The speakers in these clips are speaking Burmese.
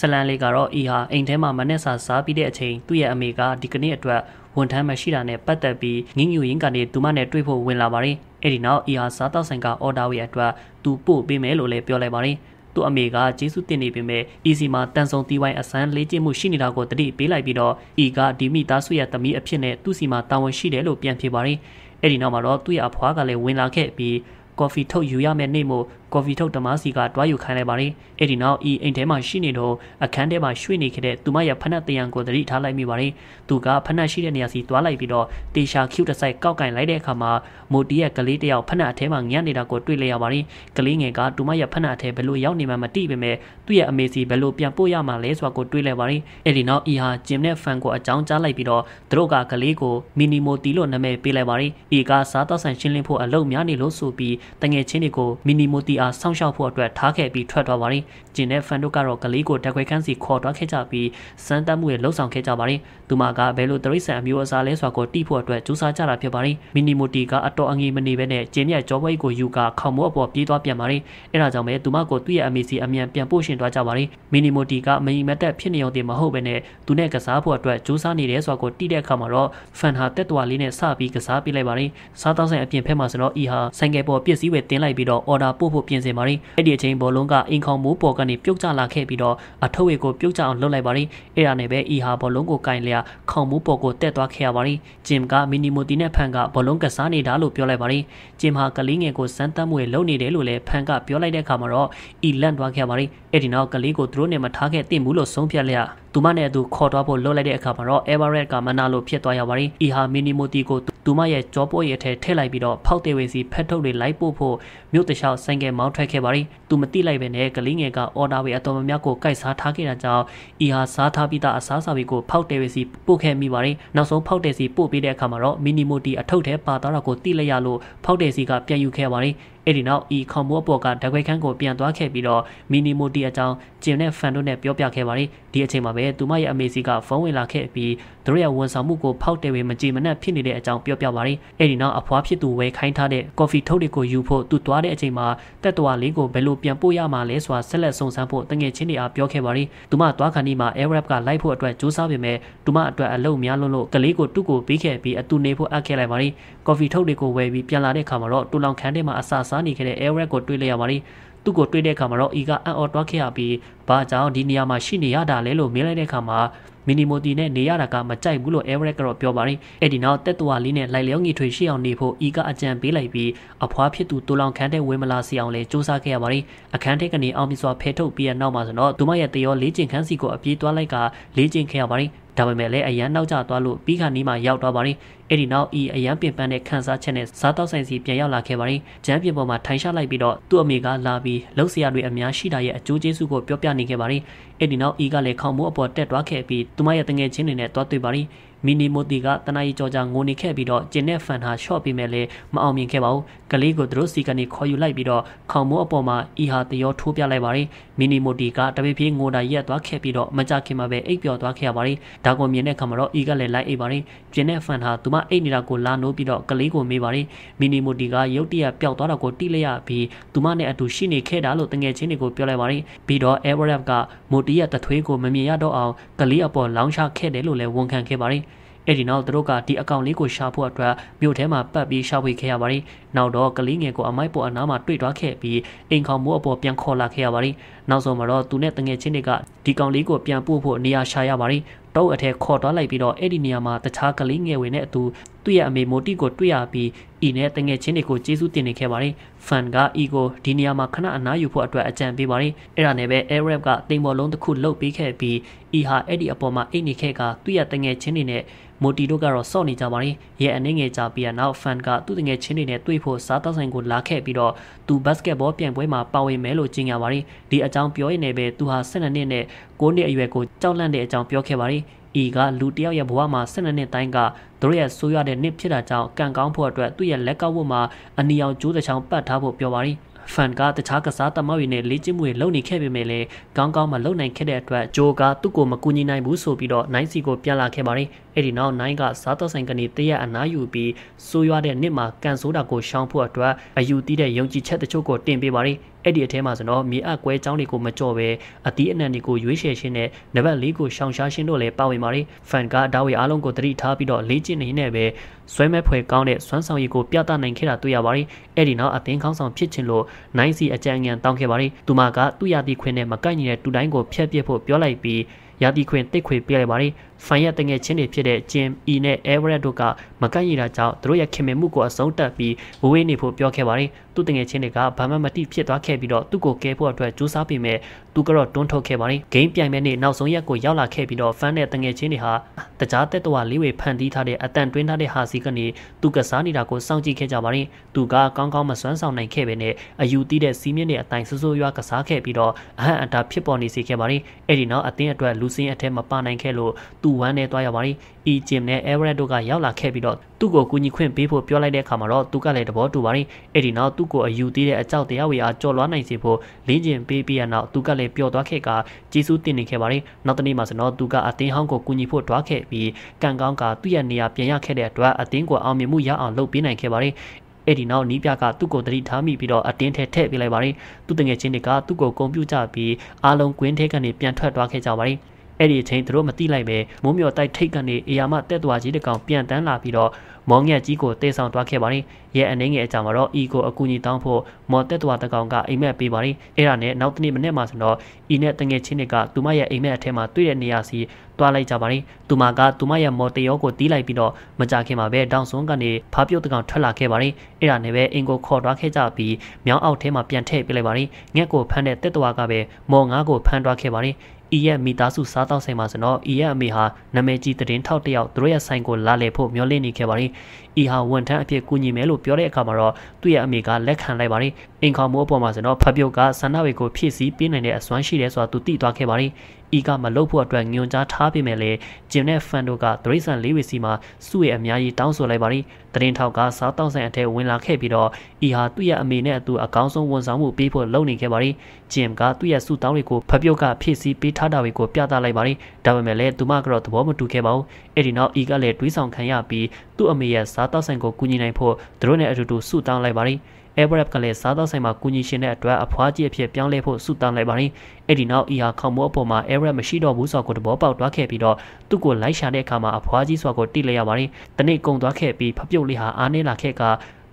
ဇလန်လေးကတော့အီဟာအိမ်ထဲမှာမနဲ့စာစားပြီးတဲ့အချိန်သူ့ရဲ့အမေကဒီကနေ့အတွက်ဝန်ထမ်းမရှိတာနဲ့ပတ်သက်ပြီးငင်းညူရင်းကနေသူမနဲ့တွေ့ဖို့ဝင်လာပါတယ်။အဲ့ဒီနောက်အီဟာစားတောက်ဆိုင်ကအော်ဒါဝေအတွက်သူပို့ပေးမယ်လို့လည်းပြောလိုက်ပါတယ်။သူ့အမေကကျေးဇူးတင်နေပေမဲ့ EC မှာတန်ဆုံတီးဝိုင်းအစမ်းလေးကျင့်မှုရှိနေတာကိုတတိပေးလိုက်ပြီးတော့ E ကဒီမိသားစုရဲ့သမီးအဖြစ်နဲ့သူ့စီမှာတာဝန်ရှိတယ်လို့ပြန်ဖြေပါတယ်။အဲ့ဒီနောက်မှာတော့သူ့ရဲ့အဖွားကလည်းဝင်လာခဲ့ပြီးကော်ဖီထုတ်ယူရမယ့်နေ့မို့ကော်ဖီထုတ်တမားစီကတွားယူခိုင်းလိုက်ပါတယ်။အဲ့ဒီနောက်ဤအိမ်ထဲမှာရှိနေတော့အခန်းထဲမှာရွှေ့နေခဲ့တဲ့သူမရဲ့ဖက်နှက်တရံကိုသတိထားလိုက်မိပါတယ်။သူကဖက်နှက်ရှိတဲ့နေရာစီတွားလိုက်ပြီးတော့တေရှာကျူတဆိုင်ကောက်ကင်လိုက်တဲ့အခါမှာမိုတီရဲ့ကလေးတယောက်ဖက်နှက်အထဲမှာငတ်နေတာကိုတွေ့လိုက်ရပါတယ်။ကလေးငယ်ကသူမရဲ့ဖက်နှက်အထဲဘယ်လိုရောက်နေမှမသိပေမဲ့သူ့ရဲ့အမေစီဘယ်လိုပြန်ပို့ရမှလဲဆိုတာကိုတွေ့လိုက်ပါတယ်။အဲ့ဒီနောက်ဤဟာဂျင်နဲ့ဖန်ကိုအကြောင်းကြားလိုက်ပြီးတော့သူတို့ကကလေးကိုမီနီမိုတီလို့နာမည်ပေးလိုက်ပါတယ်။ဤကစားသောက်ဆိုင်ရှင်းလင်းဖို့အလုပ်များနေလို့ဆိုပြီးတငယ်ချင်းတွေကိုမီနီမိုတီအားစောင့်ရှောက်ဖို့အတွက်ထားခဲ့ပြီးထွက်သွားပါတယ်ဂျင်နဲ့ဖန်တို့ကတော့ကလေးကိုဓာတ်ခွဲခန်းစီခေါ်သွားခဲ့ကြပြီးစမ်းသပ်မှုတွေလှုပ်ဆောင်ခဲ့ကြပါတယ်။သူမကဘယ်လိုတရိษံအမျိုးအစားလဲဆိုတာကိုတိဖို့အတွက်ကြိုးစားကြတာဖြစ်ပါတယ်။မီနီမိုတီကအတော်အငြိမနေပဲနဲ့ဂျင်ရဲ့ကြောပွဲကိုယူကာခေါမိုးအပေါ်ပြေးသွားပြန်ပါတယ်။အဲဒါကြောင့်ပဲသူမကိုသူ့ရဲ့အမေစီအမြန်ပြန်ပို့ရှင်သွားကြပါတယ်။မီနီမိုတီကမရင်မတက်ဖြစ်နေုံတင်မဟုတ်ပဲနဲ့သူနဲ့ကစားဖို့အတွက်ကြိုးစားနေတယ်ဆိုတာကိုတိတဲ့အခါမှာတော့ဖန်ဟာတက်တော်လေးနဲ့စပြီးကစားပေးလိုက်ပါတယ်။စားတောက်ဆိုင်အပြင်ဖက်မှာဆိုတော့ဤဟာဆိုင်ကယ်ပေါ်ပစ္စည်းပဲတင်လိုက်ပြီးတော့အော်ဒါပို့ဖို့ပြင်ဆင်ပါတယ်။အဲ့ဒီအချိန်ဘောလုံးကအင်ခေါမိုးပေါ်ကကနေပြုတ်ကျလာခဲ့ပြီးတော့အထုပ်ဝေကိုပြုတ်ကျအောင်လှုပ်လိုက်ပါတယ်။အဲ့ဒါနဲ့ပဲအီဟာဘောလုံးကိုကင်လျာခေါင်မိုးပေါ်ကိုတက်သွားခဲ့ရပါတယ်။ဂျင်ကမီနီမိုတီနဲ့ဖန်ကဘောလုံးကစားနေတာလို့ပြောလိုက်ပါတယ်။ဂျင်ဟာကလေးငယ်ကိုစမ်းသပ်မှုတွေလုပ်နေတယ်လို့လည်းဖန်ကပြောလိုက်တဲ့အခါမှာတော့အီလန့်သွားခဲ့ပါတယ်။အဲ့ဒီနောက်ကလေးကိုသူတို့နဲ့မထားခဲ့သင့်ဘူးလို့ဆုံးဖြတ်လျက်သူမနဲ့အတူခေါ်သွားဖို့လှုပ်လိုက်တဲ့အခါမှာတော့ Everett ကမနာလိုဖြစ်သွားရပါတယ်။ဤဟာမီနီမိုတီကိုသူမရဲ့ကြောပေါ်ရဲ့ထဲထည့်လိုက်ပြီးတော့ဖောက်သေးဝင်စီဖက်ထုတ်တွေလိုက်ပို့ဖို့မြို့တခြားဆိုင်ကမောင်းထွက်ခဲ့ပါတယ်။သူမတိလိုက်ပဲနဲ့ကလေးငယ်ကအော်ဒါဝေအတော်မများကိုကိုက်စားထားခဲ့တာကြောင့်ဤဟာစားထားပြီးသားအစားစာတွေကိုဖောက်သေးဝင်စီပို့ခဲ့မိပါတယ်။နောက်ဆုံးဖောက်သေးစီပို့ပေးတဲ့အခါမှာတော့မီနီမိုတီအထုပ်ထဲပါသွားတာကိုတိလိုက်ရလို့ဖောက်သေးစီကပြန်ယူခဲ့ပါတယ်။အဲ့ဒီနောက်ဤခေါမိုးအပေါ်ကဓာခွက်ခန်းကိုပြန်သွားခဲ့ပြီးတော့မီနီမိုတီအကြောင်းဂျင်နဲ့ဖန်တို့နဲ့ပြောပြခဲ့ပါတယ်ဒီအချိန်မှာပဲသူမရဲ့အမေစီကဖုန်းဝင်လာခဲ့ပြီးသူတို့ရဲ့ဝန်ဆောင်မှုကိုဖောက်တယ်ပဲမကြည်မနှက်ဖြစ်နေတဲ့အကြောင်းပြောပြပါရယ်အဲ့ဒီနောက်အဖွားဖြစ်သူဝယ်ခိုင်းထားတဲ့ကော်ဖီထုတ်တွေကိုယူဖို့သူသွားတဲ့အချိန်မှာတက်တော်လေးကိုဘယ်လိုပြန်ပို့ရမှာလဲဆိုတာဆက်လက်စုံစမ်းဖို့တငယ်ချင်းတွေအားပြောခဲ့ပါရယ်သူမသွားခဏီမှာ Arab ကလိုက်ဖို့အတွက်ကြိုးစားပေမဲ့သူမအတွက်အလုပ်များလွန်းလို့ကလေးကိုတုကိုပြီးခဲ့ပြီးအတူနေဖို့အပ်ခဲ့လိုက်ပါရယ်ကော်ဖီထုတ်တွေကိုဝယ်ပြီးပြန်လာတဲ့အခါမှာတော့တူလောင်ခန်းထဲမှာအစာစားနေခဲ့တဲ့ Arab ကိုတွေ့လိုက်ရပါရယ်သူ့ကိုတွေ့တဲ့အခါမှာတော့ဤကအံ့ဩတွားခဲ့ရပြီးဘာကြောင့်ဒီနေရာမှာရှိနေရတာလဲလို့မေးလိုက်တဲ့အခါမှာမီနီမိုတီနဲ့နေရတာကမကြိုက်ဘူးလို့ Everett ကတော့ပြောပါတယ်အဲ့ဒီနောက်တက်တူဝါလေးနဲ့လိုက်လျောငီထွေရှိအောင်နေဖို့ဤကအကြံပေးလိုက်ပြီးအဖွားဖြစ်သူတူလောင်ခန်းတဲ့ဝင်းမလာစီအောင်လည်းစူးစမ်းခဲ့ရပါတယ်အခန်းထက်ကနေအောင်မြစွာဖယ်ထုတ်ပြီးရနောက်မှာဆိုတော့သူမရဲ့တရောလေးကျင်ခန်းစီကိုအပြေးသွားလိုက်ကလေးကျင်ခဲ့ရပါတယ်ဒါပေမဲ့လည်းအရန်နောက်ကျသွားလို့ပြီးခါနီးမှရောက်သွားပါတယ်အဲ့ဒီနောက်ဤအရန်ပင်ပန်းတဲ့ခန်းစားချက်နဲ့စားတော့ဆိုင်စီပြန်ရောက်လာခဲ့ပါတယ်ဂျမ်းပြင်ပေါ်မှာထိုင်ရှားလိုက်ပြီးတော့သူ့အမေကလာပြီးလှုပ်ဆရာတွေအများရှိတာရဲ့အကျိုးကျေးဇူးကိုပြောပြနေခဲ့ပါတယ်အဲ့ဒီနောက်ဤကလည်းခေါင်းမိုးအပေါ်တက်သွားခဲ့ပြီးသူမရဲ့တငယ်ချင်းတွေနဲ့တွားတွေ့ပါတယ်မီနီမိုတီကတနအီကြောကြာငိုနေခဲ့ပြီးတော့ကျင်တဲ့ဖန်ဟာရှော့ပေးမဲ့လည်းမအောင်မြင်ခဲ့ပါဘူးကလေးကိုသူတို့စီကနေခေါ်ယူလိုက်ပြီးတော့ခေါင်မိုးအပေါ်မှာအီဟာတရောထိုးပြလိုက်ပါတယ်မီနီမိုတီကတပိပြေးငိုတာရက်သွားခဲ့ပြီးတော့မကြခင်မှာပဲအိပ်ပျော်သွားခဲ့ရပါတယ်ဒါကိုမြင်တဲ့အခါမှာတော့အီကလည်းလိုက်အိပ်ပါတယ်ကျင်းတဲ့ဖန်ဟာသူမအိပ်နေတာကိုလာနိုးပြီးတော့ကလေးကိုမေးပါတယ်မီနီမိုတီကရုတ်တရက်ပျောက်သွားတာကိုတိလိုက်ရပြီးသူမနဲ့အတူရှိနေခဲ့တာလို့တငယ်ချင်းတွေကိုပြောလိုက်ပါတယ်ပြီးတော့ Everett ကမိုတီရဲ့တထွေးကိုမမြင်ရတော့အောင်ကလေးအပေါ်လောင်းချခဲ့တယ်လို့လည်းဝန်ခံခဲ့ပါတယ်။အဲ့ဒီနောက်သူတို့ကဒီအကောင့်လေးကိုရှာဖို့အတွက်မြို့ထဲမှာပတ်ပြီးရှာဖွေခဲ့ရပါတယ်။နောက်တော့ကလေးငယ်ကိုအမိုက်ပေါ်အနားမှာတွေ့သွားခဲ့ပြီးအိမ်ခေါင်မိုးအပေါ်ပြန်ခေါ်လာခဲ့ရပါတယ်။နောက်ဆုံးမှာတော့သူနဲ့တငယ်ချင်းတွေကဒီကောင်လေးကိုပြန်ပို့ဖို့နေရာရှာရပါတယ်။တော့အထက်ခေါ်သွားလိုက်ပြီးတော့အဲ့ဒီနေရာမှာတခြားကလေးငယ်ဝင်တဲ့အတူသူ့ရဲ့အမေမိုတီကိုတွေ့ရပြီးဤနဲ့တငယ်ချင်းတွေကိုကျေးဇူးတင်နေခဲ့ပါတယ်။ဖန်ကဤကိုဒီနေရာမှာခဏအနားယူဖို့အတွက်အကြံပေးပါတယ်။အဲ့ဒါနဲ့ပဲ Arab ကတိမ်ပေါ်လုံးတစ်ခုလှုပ်ပေးခဲ့ပြီးဤဟာအဲ့ဒီအပေါ်မှာအိတ်နေခဲ့ကသူ့ရဲ့တငယ်ချင်းတွေနဲ့မိုတီတို့ကတော့စော့နေကြပါတယ်ရဲအနေငယ်ကြပြီးနောက်ဖန်ကသူ့တငယ်ချင်းတွေနဲ့တွေ့ဖို့စားသောက်ဆိုင်ကိုလာခဲ့ပြီးတော့သူဘတ်စကက်ဘောပြိုင်ပွဲမှာပါဝင်မယ်လို့ကြေညာပါတယ်ဒီအကြောင်းပြောရင်လည်းပဲသူဟာ၁၂နှစ်နဲ့၉နှစ်အရွယ်ကိုကြောက်လန့်တဲ့အကြောင်းပြောခဲ့ပါတယ်ဤကလူတယောက်ရဲ့ဘဝမှာ၁၂နှစ်တိုင်းကသူတို့ရဲ့ဆိုးရွားတဲ့နှစ်ဖြစ်တာကြောင့်ကံကောင်းဖို့အတွက်သူ့ရဲ့လက်ကဝတ်မှာအနီအောင်ကျိုးတစ်ချောင်းပတ်ထားဖို့ပြောပါတယ်။ဖန်ကတခြားကစားသမားတွေနဲ့လေ့ကျင့်မှုတွေလုပ်နေခဲ့ပေမဲ့လည်းကောင်းကောင်းမလုပ်နိုင်ခဲ့တဲ့အတွက်ဂျိုကသူ့ကိုမကူညီနိုင်ဘူးဆိုပြီးတော့နိုင်စီကိုပြန်လာခဲ့ပါတယ်။အဲဒီနောက်နိုင်ကစားတော့ဆိုင်ကနေတရက်အနားယူပြီးဆိုးရွားတဲ့နှစ်မှာကန်ဆိုးတာကိုရှောင်ဖို့အတွက်အယူတီးတဲ့ယုံကြည်ချက်တချို့ကိုတင်ပေးပါတယ်။အဲ့ဒီအထဲမှာဆိုတော့မြေအကွဲချောင်းတွေကိုမကြော့ပဲအသီးအနှံတွေကိုရွေးချယ်ရှင်းတဲ့နံပါတ်၄ကိုရှောင်ရှားရှင်းတော့လဲပါဝင်ပါတယ်ဖန်ကဒါဝေအားလုံးကိုသတိထားပြီးတော့လေ့ကျင့်နေနဲ့ပဲဆွဲမဲ့ဖွယ်ကောင်းတဲ့စွမ်းဆောင်ရည်ကိုပြသနိုင်ခဲ့တာတွေ့ရပါတယ်အဲ့ဒီနောက်အသင်းခေါင်းဆောင်ဖြစ်ခြင်းလို့နိုင်စီအကြံဉာဏ်တောင်းခဲ့ပါတယ်သူမကသူ့ရသည့်ခွင့်နဲ့မကိုက်ညီတဲ့တူတိုင်းကိုဖျက်ပစ်ဖို့ပြောလိုက်ပြီးရာသီခွင့်တိတ်ခွေပြလိုက်ပါတယ်ဖန်ရဲ့တငယ်ချင်းတွေဖြစ်တဲ့ Jim E နဲ့ Everett တို့ကမကန့်ရတာကြောင့်သူတို့ရဲ့ခင်မင်မှုကိုအဆုံးသတ်ပြီးဝဝေးနေဖို့ပြောခဲ့ပါတယ်။သူ့တငယ်ချင်းတွေကဘာမှမတိဖြစ်သွားခဲ့ပြီးတော့သူ့ကိုကဲဖို့အတွက်ကြိုးစားပေမဲ့သူကတော့တွန်းထုတ်ခဲ့ပါတယ်။ဂိမ်းပြိုင်ပွဲနေ့နောက်ဆုံးရက်ကိုရောက်လာခဲ့ပြီးတော့ဖန်နဲ့တငယ်ချင်းတွေဟာတကြားတက်တော်လေးဝေဖန်တီးထားတဲ့အတန်တွင်းထားတဲ့ဟာစီကနေသူကစားနေတာကိုစောင့်ကြည့်ခဲ့ကြပါတယ်။သူကကောင်းကောင်းမစွမ်းဆောင်နိုင်ခဲ့ပေနဲ့အယူတီးတဲ့စီးမြင့်နဲ့အတိုင်ဆူဆူရွာကစားခဲ့ပြီးတော့အဟန့်အတာဖြစ်ပေါ်နေစေခဲ့ပါတယ်။အဲဒီနောက်အသင်းအတွက်လူစင်းအထက်မပါနိုင်ခဲ့လို့သူဝမ်းနဲ့တွားရောက်ပါတယ်။ E Jim နဲ့ Everett တို့ကရောက်လာခဲ့ပြီးတော့သူ့ကိုကူညီခွင့်ပေးဖို့ပြောလိုက်တဲ့အခါမှာတော့သူကလည်းသဘောတူပါတယ်။အဲ့ဒီနောက်သူ့ကိုအယူသေးတဲ့အကြောက်တရားဝေအားကြော်လွှားနိုင်စေဖို့လင်းကျင်ပေးပြီးရနောက်သူကလည်းပျော်သွားခဲ့ကကျေးဇူးတင်နေခဲ့ပါတယ်။နောက်တနေ့မှာဆိုတော့သူကအသင်းဟောင်းကိုကူညီဖို့တွားခဲ့ပြီးကံကောင်းကသူ့ရဲ့နေရာပြန်ရခဲ့တဲ့အတွက်အသင်းကိုအောင်မြင်မှုရအောင်လုပ်ပေးနိုင်ခဲ့ပါတယ်။အဲ့ဒီနောက်နီးပြကသူ့ကိုတတိထားမိပြီးတော့အတင်းထဲထည့်ပေးလိုက်ပါတယ်။သူ့တငယ်ချင်းတွေကသူ့ကိုဂုံပြူကြပြီးအာလုံကွင်းထဲကနေပြန်ထွက်သွားခဲ့ကြပါတယ်။အဲ့ဒီအချိန်သူတို့မသိလိုက်ပဲမိုးမြော်တိုက်ထိတ်ကနေအရာမတက်သွားကြီးတကောင်ပြန်တန်းလာပြီးတော့မောင်ငယ်ကြီးကိုတေးဆောင်သွားခဲ့ပါတယ်။ရဲအနေငယ်အကြောင်းမှာတော့ဤကိုအကူညီတောင်းဖို့မော်တက်သွားတကောင်ကအိမ်မက်ပေးပါတယ်။အဲ့ဒါနဲ့နောက်တစ်နေ့မနေ့မှဆိုတော့ဤနဲ့တငယ်ချင်းတွေကသူမရဲ့အိမ်မက်အထက်မှာတွေ့တဲ့နေရာစီသွားလိုက်ကြပါတယ်။သူမကသူမရဲ့မော်တရောကိုတီးလိုက်ပြီးတော့မကြခင်မှာပဲတောင်စွန်းကနေဖားပြုတ်တကောင်ထွက်လာခဲ့ပါတယ်။အဲ့ဒါနဲ့ပဲအင်ကိုခေါ်သွားခဲ့ကြပြီးမြောင်းအောက်ထဲမှာပြန်ထည့်ပြလိုက်ပါတယ်။ငက်ကိုဖမ်းတဲ့တက်သွားကပဲမော်ငါးကိုဖမ်းသွားခဲ့ပါတယ်။ဤရဲ့မိသားစုစားတောက်ဆိုင်မှာဆိုတော့ဤရဲ့အမေဟာနာမည်ကြီးသတင်းထောက်တယောက်သူတို့ရဲ့ဆိုင်ကိုလာလည်ဖို့မျှော်လင့်နေခဲ့ပါတယ်။ဤဟာဝန်ထမ်းအဖြစ်ကူညီမယ်လို့ပြောတဲ့အခါမှာတော့သူ့ရဲ့အမေကလက်ခံလိုက်ပါတယ်။အင်ခေါမိုးအပေါ်မှာဆိုတော့ဖပြုတ်ကဆန္ဒဝေကိုဖြည့်ဆည်းပေးနိုင်တဲ့အစွမ်းရှိတယ်ဆိုတာသူသိသွားခဲ့ပါတယ်။ဤကမလုပ်ဖို့အတွက်ညွန်ကြားထားပေမဲ့လည်းဂျင်နဲ့ဖန်တို့ကဒရိစံလေးဝီစီမှာစုရဲ့အများကြီးတောင်းဆိုလိုက်ပါတယ်။တရင်ထောက်ကစားတောက်ဆိုင်အထက်ဝင်လာခဲ့ပြီးတော့ဤဟာသူ့ရဲ့အမေနဲ့အတူအကောင်းဆုံးဝန်ဆောင်မှုပေးဖို့လုပ်နေခဲ့ပါတယ်။ဂျင်ကသူ့ရဲ့စုတောင်းတွေကိုဖပြုတ်ကဖြည့်ဆည်းပေးထားတာတွေကိုပြသလိုက်ပါတယ်။ဒါပေမဲ့လည်းသူမကတော့သဘောမတူခဲ့ပါဘူး။အဲဒီနောက်ဤကလည်းတွေးဆောင်ခံရပြီးသူ့အမေရဲ့စားတောက်ဆိုင်ကိုကူညီနိုင်ဖို့သူတို့နဲ့အတူတူစုတောင်းလိုက်ပါတယ်။ Arab ကလည်းစားသောက်ဆိုင်မှာကူညီရှင်တဲ့အတွက်အဖွားကြီးအဖြစ်ပြောင်းလဲဖို့ဆုတောင်းလိုက်ပါတယ်။အဲ့ဒီနောက်အီဟာခေါမိုးအပေါ်မှာ Arab မရှိတော့ဘူးဆိုကိုတဘောပေါက်သွားခဲ့ပြီးတော့သူ့ကိုလိုက်ရှာတဲ့အခါမှာအဖွားကြီးဆိုကိုတိလိုက်ရပါတယ်။တနေ့ကုံသွားခဲ့ပြီးဖပြုတ်လေးဟာအားနည်းလာခဲ့က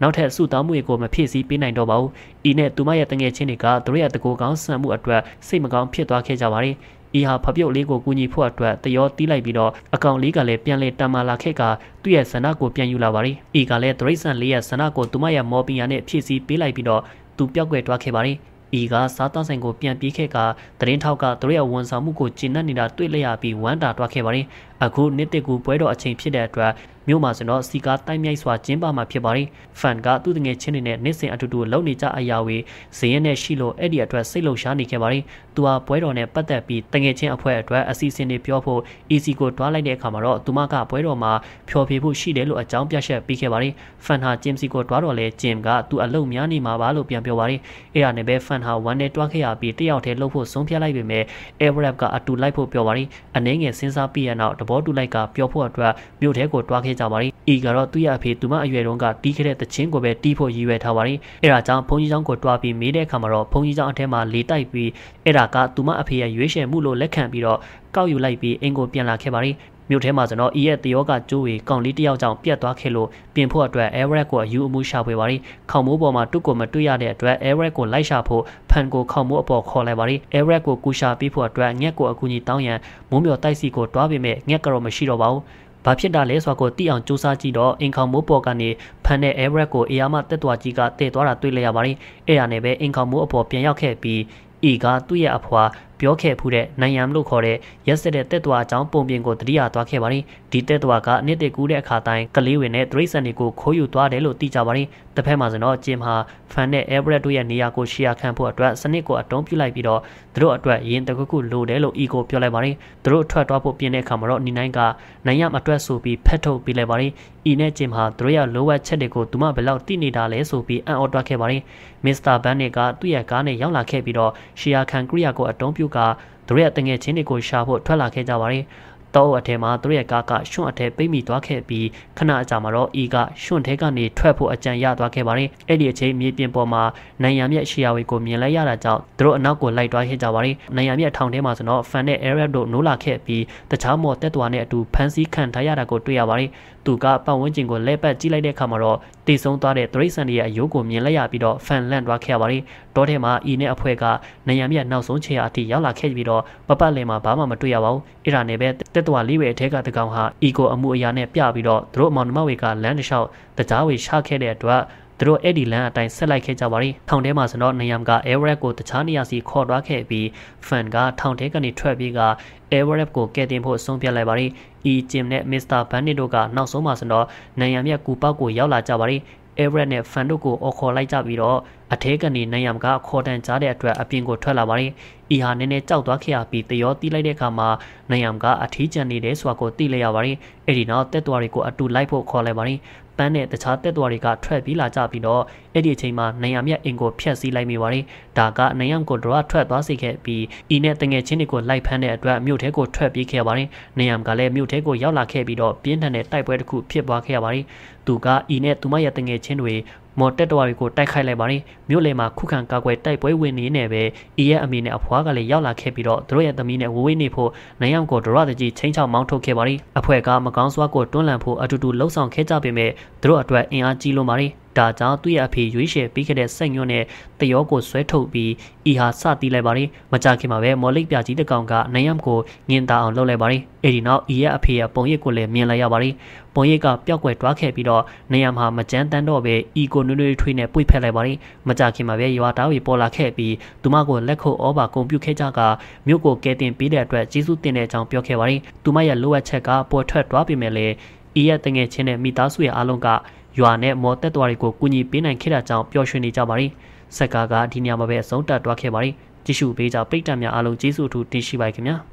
နောက်ထပ်ဆုတောင်းမှုတွေကိုမဖြစ်စည်းပေးနိုင်တော့ပါဘူး။ဤနဲ့သူမရဲ့တငယ်ချင်းတွေကသူတို့ရဲ့တကူကောင်းဆန်မှုအတွက်စိတ်မကောင်းဖြစ်သွားခဲ့ကြပါတယ်။။ဤဟာဖပြုတ်လေးကိုကူညီဖို့အတွက်တရောတီးလိုက်ပြီးတော့အကောင်လေးကလည်းပြန်လဲတံမာလာခက်ကသူ့ရဲ့ဇဏကိုပြန်ယူလာပါရီ။ဤကလည်းတရိတ်ဆန်လေးရဲ့ဇဏကိုသူမရဲ့မော်ပီယာနဲ့ဖြည့်ဆည်းပေးလိုက်ပြီးတော့သူပြောက်ွယ်သွားခဲ့ပါရီ။ဤကစားသားဆိုင်ကိုပြန်ပြေးခဲ့ကတရင်ထောက်ကသူရဲ့ဝန်ဆောင်မှုကိုကျင့်နှက်နေတာတွေ့လျက်ပြီးဝမ်းတာတွားခဲ့ပါတယ်အခုနှစ်တစ်ကူပွဲတော်အချိန်ဖြစ်တဲ့အတွက်မြို့မှာဆိုတော့စီကားတိုက်မြိုက်စွာကျင်းပမှာဖြစ်ပါတယ်။ဖန်ကသူ့တငယ်ချင်းတွေနဲ့နှစ်စဉ်အတူတူလှုပ်နေကြအရာဝေဇင်းရဲ့နဲ့ရှိလို့အဲ့ဒီအတွက်စိတ်လုံရှားနေခဲ့ပါတယ်။သူဟာပွဲတော်နဲ့ပတ်သက်ပြီးတငယ်ချင်းအဖွဲ့အတွက်အစီအစဉ်တွေပြောဖို့ EC ကိုတွားလိုက်တဲ့အခါမှာတော့သူမကပွဲတော်မှာဖျော်ဖြေဖို့ရှိတယ်လို့အကြောင်းပြချက်ပေးခဲ့ပါတယ်။ဖန်ဟာဂျင်စီကိုတွားတော်လဲဂျင်ကသူအလုပ်များနေမှာပါလို့ပြန်ပြောပါတယ်။အဲ့ဒါနဲ့ပဲဖန်ဟာဝမ်းနဲ့တွားခဲ့ရပြီးတယောက်တည်းလှုပ်ဖို့ဆုံးဖြတ်လိုက်ပေမဲ့ Everett ကအတူလိုက်ဖို့ပြောပါတယ်။အနေငယ်စဉ်းစားပြီးရနောက်တဘဘောတူလိုက်ကပြောဖို့အတွက်မြို့ထဲကိုတွားခဲ့ကြပါတယ်။ဤကတော့သူ့ရဲ့အဖေသူမအရွယ်တုန်းကတီးခဲ့တဲ့တခြင်းကိုပဲတီးဖို့ရည်ရွယ်ထားပါတယ်။အဲဒါကြောင့်ဘုန်းကြီးကျောင်းကိုတွားပြီးမေးတဲ့အခါမှာတော့ဘုန်းကြီးကျောင်းအထက်မှာလေတိုက်ပြီးအဲဒါကသူမအဖေရဲ့ရွေးချယ်မှုလို့လက်ခံပြီးတော့ကောက်ယူလိုက်ပြီးအင်ကိုပြန်လာခဲ့ပါတယ်မြို့ထဲမှာကျွန်တော်ဤရဲ့တယောကကျိုးဝေကောင်လေးတယောက်ကြောင့်ပြတ်သွားခဲ့လို့ပြင်ဖို့အတွက် Everett ကိုအယူအမှုရှာဖွေပါရီခေါမိုးပေါ်မှာတုတ်ကိုမတွေ့ရတဲ့အတွက် Everett ကိုလိုက်ရှာဖို့ဖန်ကိုခေါမိုးအပေါ်ခေါ်လိုက်ပါရီ Everett ကိုကူရှာပြီးဖို့အတွက်ငှက်ကိုအကူအညီတောင်းရန်မိုးမြော်တိုက်စီကိုတွားပေမဲ့ငှက်ကတော့မရှိတော့ပါဘူးဘာဖြစ်တာလဲဆိုတာကိုသိအောင်စူးစမ်းကြည့်တော့အင်ခေါမိုးပေါ်ကနေဖန်တဲ့ Everett ကိုအေယာမတက်သွားကြီးကတည်သွားတာတွေ့လိုက်ရပါတယ်။အဲ့ဒါနဲ့ပဲအင်ခေါမိုးအပေါ်ပြန်ရောက်ခဲ့ပြီး E ကသူ့ရဲ့အဖွာပြောခဲ့ဖူးတဲ့နိုင်ယမ်လို့ခေါ်တဲ့ရက်စတဲ့တက်သွာအကြောင်းပုံပြင်ကိုတတိယသွားခဲ့ပါတယ်ဒီတက်သွာကအနှစ်သက်ကူးတဲ့အခါတိုင်းကလေးဝင်နဲ့တရိတ်ဆန်တွေကိုခိုးယူသွားတယ်လို့သိကြပါတယ်တစ်ဖက်မှာဆိုတော့ဂျင်ဟာဖန်နဲ့အဲဗရက်တို့ရဲ့နေရာကိုရှီယာခံဖို့အတွက်စနစ်ကိုအတုံးပြုလိုက်ပြီးတော့သူတို့အတွက်ရင်တခုခုလိုတယ်လို့အီကိုပြောလိုက်ပါတယ်သူတို့ထွက်သွားဖို့ပြင်တဲ့အခါမှာတော့နီနိုင်ကနိုင်ယမ်အတွက်ဆိုပြီးဖက်ထုတ်ပေးလိုက်ပါတယ်။ဤနဲ့ဂျင်ဟာသူတို့ရဲ့လိုအပ်ချက်တွေကိုသူမဘယ်လောက်သိနေတာလဲဆိုပြီးအံ့ဩတွားခဲ့ပါတယ်။မစ္စတာဘန်နစ်ကသူ့ရဲ့ကားနဲ့ရောက်လာခဲ့ပြီးတော့ရှီယာခန်ကရိယာကိုအတုံးပြုကသူတို့ရဲ့တငယ်ချင်းတွေကိုရှာဖို့ထွက်လာခဲ့ကြပါတယ်။တော့အထဲမှာသူတို့ရဲ့ကားကရွှွန့်အထဲပိတ်မိသွားခဲ့ပြီးခဏအကြာမှာတော့ဤကရွှွန့်ထဲကနေထွက်ဖို့အကြံရသွားခဲ့ပါတယ်။အဲ့ဒီအချိန်မြေပြင်ပေါ်မှာနိုင်ရမြက်ရှီယာဝေကိုမြင်လိုက်ရတာကြောင့်သူတို့အနောက်ကိုလိုက်သွားခဲ့ကြပါတယ်။နိုင်ရမြက်ထောင်ထဲမှာဆိုတော့ဖန်နဲ့အဲရက်တို့နိုးလာခဲ့ပြီးတခြားမော်တက်သွားတဲ့အတူဖန်စီခံထားရတာကိုတွေ့ရပါတယ်။သူကပတ်ဝန်းကျင်ကိုလဲပတ်ကြည့်လိုက်တဲ့အခါမှာတော့တည်ဆုံသွားတဲ့တရိတ်ဆန်တွေရဲ့အယိုးကိုမြင်လိုက်ရပြီးတော့ဖန်လန့်သွားခဲ့ရပါတယ်။တောထဲမှာအီနဲ့အဖွဲကနေရမြတ်နောက်ဆုံးခြေရာအထိရောက်လာခဲ့ပြီးတော့ပပတ်လယ်မှာဘာမှမတွေ့ရပါဘူး။အဲ့ဒါနဲ့ပဲတက်တော်လေးပဲအထက်ကတကောင်ဟာအီကိုအမှုအရာနဲ့ပြပြီးတော့သူတို့အမောင်နှမဝေကလမ်းတစ်လျှောက်တကြားဝေရှာခဲ့တဲ့အတွက်သူတို့အဲ့ဒီလမ်းအတိုင်းဆက်လိုက်ခဲ့ကြပါတယ်ထောင်ထဲမှာဆိုတော့နေရမ်က Everett ကိုတခြားနေရာစီခေါ်သွားခဲ့ပြီးဖန်ကထောင်ထဲကနေထွက်ပြီးက Everett ကိုကယ်တင်ဖို့ဆုံးဖြတ်လိုက်ပါတယ်ဤဂျင်နဲ့ Mr. Bandit တို့ကနောက်ဆုံးမှာဆိုတော့နေရမ်ရဲ့ကူပေါက်ကိုရောက်လာကြပါတယ် Everett နဲ့ Fan တို့ကိုအော်ခေါ်လိုက်ကြပြီးတော့အထဲကနေနိုင်ရမကအခေါ်တန်ကြားတဲ့အတွက်အပြင်ကိုထွက်လာပါတယ်။ဤဟာနည်းနည်းကြောက်သွားခဲ့ရပြီးတရောတီးလိုက်တဲ့အခါမှာနိုင်ရမကအထီးကျန်နေတယ်ဆိုတာကိုသိလိုက်ရပါတယ်။အဲဒီနောက်တက်သွားတွေကိုအတူလိုက်ဖို့ခေါ်လိုက်ပါတယ်။ပန်းနဲ့တခြားတက်သွားတွေကထွက်ပြေးလာကြပြီးတော့အဲ့ဒီအချိန်မှာနိုင်ရမရဲ့အင်ကိုဖျက်ဆီးလိုက်မိပါတယ်။ဒါကနိုင်ရမကိုဒရောထွက်သွားစေခဲ့ပြီးဤနဲ့တငယ်ချင်းတွေကိုလိုက်ဖမ်းတဲ့အတွက်မြို့ထဲကိုထွက်ပြေးခဲ့ပါတယ်။နိုင်ရမကလည်းမြို့ထဲကိုရောက်လာခဲ့ပြီးတော့ပြင်းထန်တဲ့တိုက်ပွဲတစ်ခုဖြစ်ပွားခဲ့ရပါတယ်။သူကဤနဲ့သူမရဲ့တငယ်ချင်းတွေမော်တက်တော်တွေကိုတိုက်ခိုက်လိုက်ပါတယ်မြို့လယ်မှာခုခံကာကွယ်တိုက်ပွဲဝင်နေနေပဲအေးရဲ့အမိနဲ့အဖွားကလည်းရောက်လာခဲ့ပြီးတော့သူတို့ရဲ့သမီးနဲ့ဝဝေးနေဖို့နိုင်အောင်ကိုဒရတကြီးချင်းချောက်မောင်းထုတ်ခဲ့ပါတယ်အဖွဲ့ကမကောင်းစွာကိုတွန်းလှန်ဖို့အတူတူလှုပ်ဆောင်ခဲ့ကြပေမဲ့သူတို့အတွက်အင်အားကြီးလွန်ပါတယ်ဒါကြောင့်သူ့ရဲ့အဖေရွေးချယ်ပေးခဲ့တဲ့စိတ်ညွန့်နဲ့တယောကိုဆွဲထုတ်ပြီးအီဟာစတီးလိုက်ပါတယ်မကြခင်မှာပဲမော်လိတ်ပြကြီးတကောင်ကနိုင်ယမ်ကိုငင်တာအောင်လှုပ်လိုက်ပါတယ်အဲဒီနောက်အီရဲ့အဖေရဲ့ပုံရိပ်ကိုလည်းမြင်လိုက်ရပါတယ်ပုံရိပ်ကပျောက်ကွယ်တွားခဲ့ပြီးတော့နေရမှာမကြမ်းတမ်းတော့ပဲအီကိုနွေ့နွေ့ထွေးနဲ့ပွေ့ဖက်လိုက်ပါတယ်မကြခင်မှာပဲရွာသားတွေပေါ်လာခဲ့ပြီးသူမကိုလက်ခုပ်ဩဘာဂုဏ်ပြုခဲ့ကြကမြို့ကိုကဲတင်ပေးတဲ့အတွက်ကျေးဇူးတင်တဲ့အကြောင်းပြောခဲ့ပါတယ်သူမရဲ့လိုအပ်ချက်ကပေါ်ထွက်တွားပေမဲ့လည်းအီရဲ့တငယ်ချင်းနဲ့မိသားစုရဲ့အားလုံးကရွာနဲ့မော်တက်သွားတွေကိုကူညီပေးနိုင်ခဲ့တာကြောင့်ပျော်ရွှင်နေကြပါတယ်။ဆက်ကားကဒီနေရာမှာပဲအဆုံးတတ်သွားခဲ့ပါတယ်။ကြည့်ရှုပေးကြပရိသတ်များအားလုံးကျေးဇူးအထူးတင်ရှိပါခင်ဗျာ။